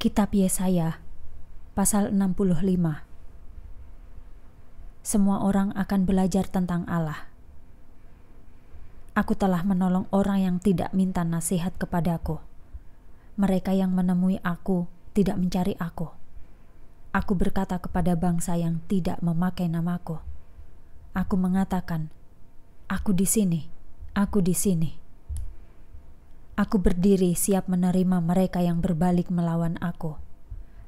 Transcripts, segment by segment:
Kitab Yesaya pasal 65 Semua orang akan belajar tentang Allah. Aku telah menolong orang yang tidak minta nasihat kepadaku. Mereka yang menemui aku tidak mencari aku. Aku berkata kepada bangsa yang tidak memakai namaku. Aku mengatakan, "Aku di sini, aku di sini." Aku berdiri siap menerima mereka yang berbalik melawan aku.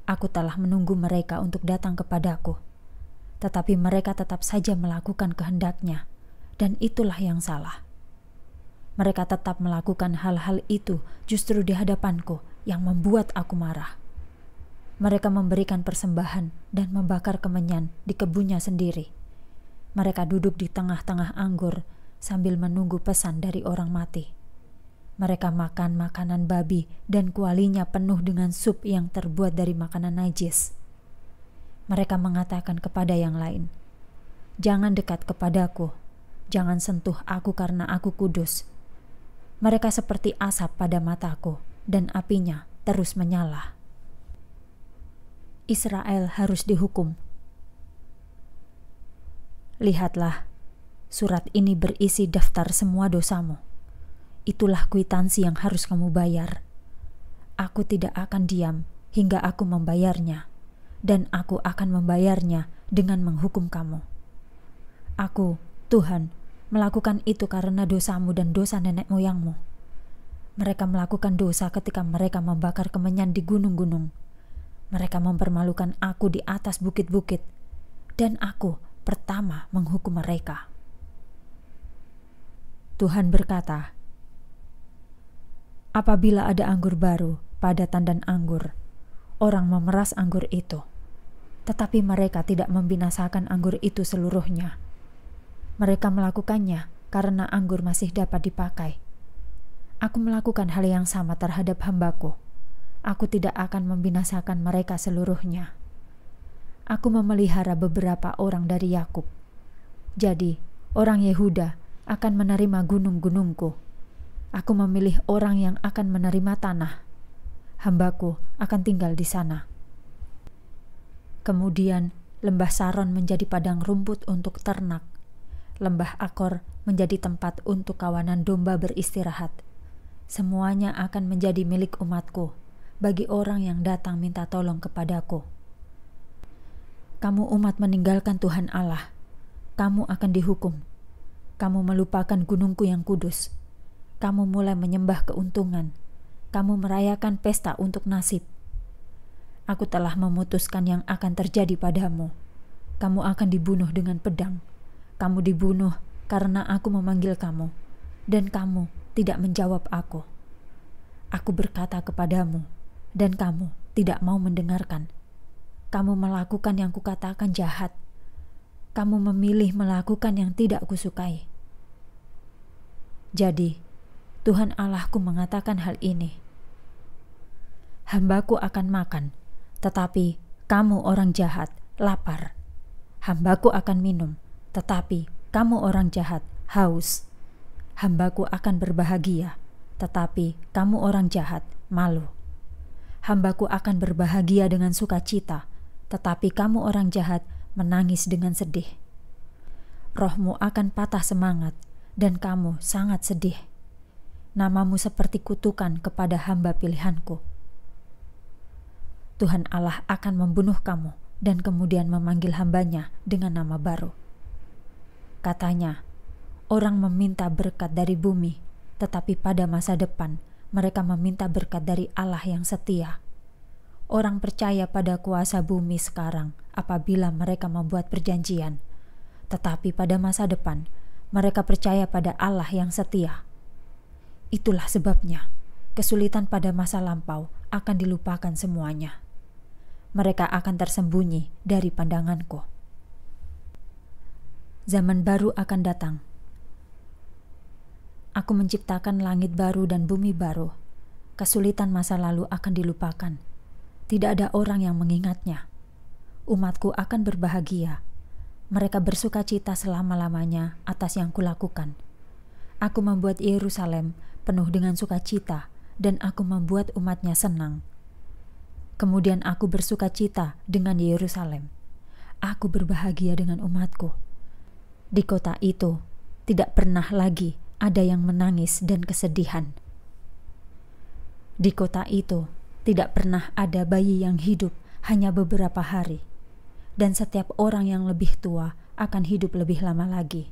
Aku telah menunggu mereka untuk datang kepadaku, tetapi mereka tetap saja melakukan kehendaknya, dan itulah yang salah. Mereka tetap melakukan hal-hal itu justru di hadapanku, yang membuat aku marah. Mereka memberikan persembahan dan membakar kemenyan di kebunnya sendiri. Mereka duduk di tengah-tengah anggur sambil menunggu pesan dari orang mati. Mereka makan makanan babi dan kualinya penuh dengan sup yang terbuat dari makanan najis. Mereka mengatakan kepada yang lain, "Jangan dekat kepadaku, jangan sentuh aku karena aku kudus." Mereka seperti asap pada mataku, dan apinya terus menyala. Israel harus dihukum. Lihatlah, surat ini berisi daftar semua dosamu itulah kwitansi yang harus kamu bayar. Aku tidak akan diam hingga aku membayarnya, dan aku akan membayarnya dengan menghukum kamu. Aku, Tuhan, melakukan itu karena dosamu dan dosa nenek moyangmu. Mereka melakukan dosa ketika mereka membakar kemenyan di gunung-gunung. Mereka mempermalukan aku di atas bukit-bukit, dan aku pertama menghukum mereka. Tuhan berkata, apabila ada anggur baru pada tandan anggur, orang memeras anggur itu. Tetapi mereka tidak membinasakan anggur itu seluruhnya. Mereka melakukannya karena anggur masih dapat dipakai. Aku melakukan hal yang sama terhadap hambaku. Aku tidak akan membinasakan mereka seluruhnya. Aku memelihara beberapa orang dari Yakub. Jadi, orang Yehuda akan menerima gunung-gunungku Aku memilih orang yang akan menerima tanah. Hambaku akan tinggal di sana. Kemudian, lembah Saron menjadi padang rumput untuk ternak. Lembah Akor menjadi tempat untuk kawanan domba beristirahat. Semuanya akan menjadi milik umatku, bagi orang yang datang minta tolong kepadaku. Kamu umat meninggalkan Tuhan Allah. Kamu akan dihukum. Kamu melupakan gunungku yang kudus. Kamu mulai menyembah keuntungan. Kamu merayakan pesta untuk nasib. Aku telah memutuskan yang akan terjadi padamu. Kamu akan dibunuh dengan pedang. Kamu dibunuh karena aku memanggil kamu, dan kamu tidak menjawab aku. Aku berkata kepadamu, dan kamu tidak mau mendengarkan. Kamu melakukan yang kukatakan jahat. Kamu memilih melakukan yang tidak kusukai. Jadi, Tuhan Allahku mengatakan hal ini. Hambaku akan makan, tetapi kamu orang jahat, lapar. Hambaku akan minum, tetapi kamu orang jahat, haus. Hambaku akan berbahagia, tetapi kamu orang jahat, malu. Hambaku akan berbahagia dengan sukacita, tetapi kamu orang jahat menangis dengan sedih. Rohmu akan patah semangat, dan kamu sangat sedih namamu seperti kutukan kepada hamba pilihanku. Tuhan Allah akan membunuh kamu dan kemudian memanggil hambanya dengan nama baru. Katanya, orang meminta berkat dari bumi, tetapi pada masa depan mereka meminta berkat dari Allah yang setia. Orang percaya pada kuasa bumi sekarang apabila mereka membuat perjanjian, tetapi pada masa depan mereka percaya pada Allah yang setia. Itulah sebabnya kesulitan pada masa lampau akan dilupakan semuanya. Mereka akan tersembunyi dari pandanganku. Zaman baru akan datang. Aku menciptakan langit baru dan bumi baru. Kesulitan masa lalu akan dilupakan. Tidak ada orang yang mengingatnya. Umatku akan berbahagia. Mereka bersuka cita selama-lamanya atas yang kulakukan. Aku membuat Yerusalem penuh dengan sukacita dan aku membuat umatnya senang. Kemudian aku bersukacita dengan Yerusalem. Aku berbahagia dengan umatku. Di kota itu tidak pernah lagi ada yang menangis dan kesedihan. Di kota itu tidak pernah ada bayi yang hidup hanya beberapa hari, dan setiap orang yang lebih tua akan hidup lebih lama lagi.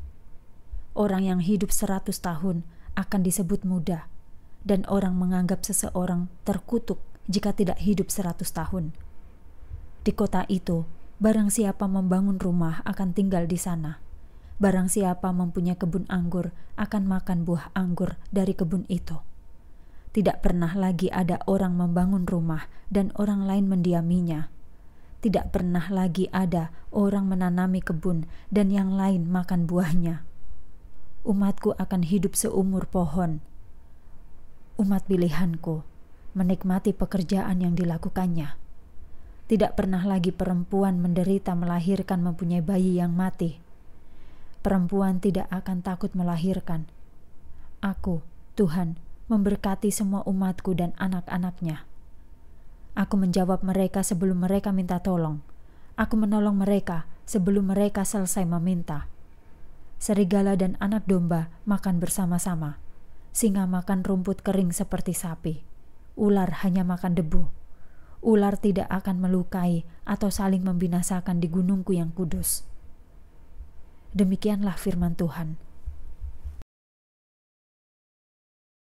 Orang yang hidup seratus tahun akan disebut muda, dan orang menganggap seseorang terkutuk jika tidak hidup seratus tahun. Di kota itu, barang siapa membangun rumah akan tinggal di sana. Barang siapa mempunyai kebun anggur akan makan buah anggur dari kebun itu. Tidak pernah lagi ada orang membangun rumah dan orang lain mendiaminya. Tidak pernah lagi ada orang menanami kebun dan yang lain makan buahnya umatku akan hidup seumur pohon. Umat pilihanku menikmati pekerjaan yang dilakukannya. Tidak pernah lagi perempuan menderita melahirkan mempunyai bayi yang mati. Perempuan tidak akan takut melahirkan. Aku, Tuhan, memberkati semua umatku dan anak-anaknya. Aku menjawab mereka sebelum mereka minta tolong. Aku menolong mereka sebelum mereka selesai meminta serigala dan anak domba makan bersama-sama. Singa makan rumput kering seperti sapi. Ular hanya makan debu. Ular tidak akan melukai atau saling membinasakan di gunungku yang kudus. Demikianlah firman Tuhan.